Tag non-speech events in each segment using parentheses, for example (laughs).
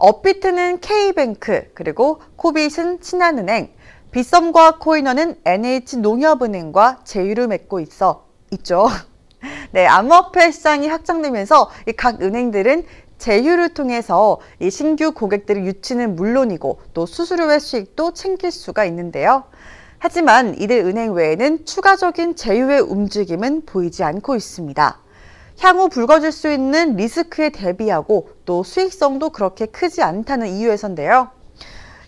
업비트는 K뱅크, 그리고 코빗은 친한은행 빗썸과 코이너는 NH농협은행과 제휴를 맺고 있어 있죠. (laughs) 네, 암호화폐 시장이 확장되면서 이 각 은행들은 제휴를 통해서 이 신규 고객들의 유치는 물론이고 또 수수료의 수익도 챙길 수가 있는데요. 하지만 이들 은행 외에는 추가적인 제휴의 움직임은 보이지 않고 있습니다. 향후 불거질 수 있는 리스크에 대비하고 또 수익성도 그렇게 크지 않다는 이유에서인데요.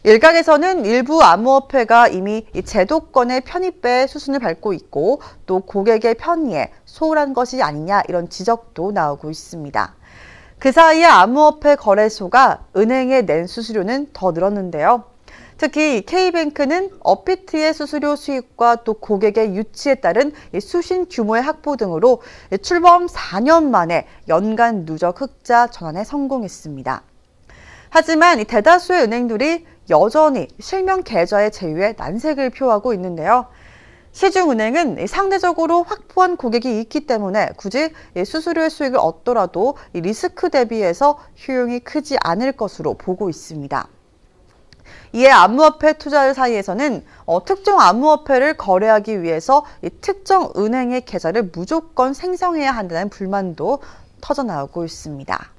일각에서는 일부 암호화폐가 이미 제도권의 편입배 수순을 밟고 있고 또 고객의 편의에 소홀한 것이 아니냐 이런 지적도 나오고 있습니다. 그 사이에 암호화폐 거래소가 은행에 낸 수수료는 더 늘었는데요. 특히 K뱅크는 업비트의 수수료 수익과 또 고객의 유치에 따른 수신 규모의 확보 등으로 출범 4년 만에 연간 누적 흑자 전환에 성공했습니다. 하지만 대다수의 은행들이 여전히 실명 계좌의 제휴에 난색을 표하고 있는데요. 시중은행은 상대적으로 확보한 고객이 있기 때문에 굳이 수수료의 수익을 얻더라도 리스크 대비해서 효용이 크지 않을 것으로 보고 있습니다. 이에 안무화폐 투자자 사이에서는 어, 특정 안무화폐를 거래하기 위해서 이 특정 은행의 계좌를 무조건 생성해야 한다는 불만도 터져나오고 있습니다.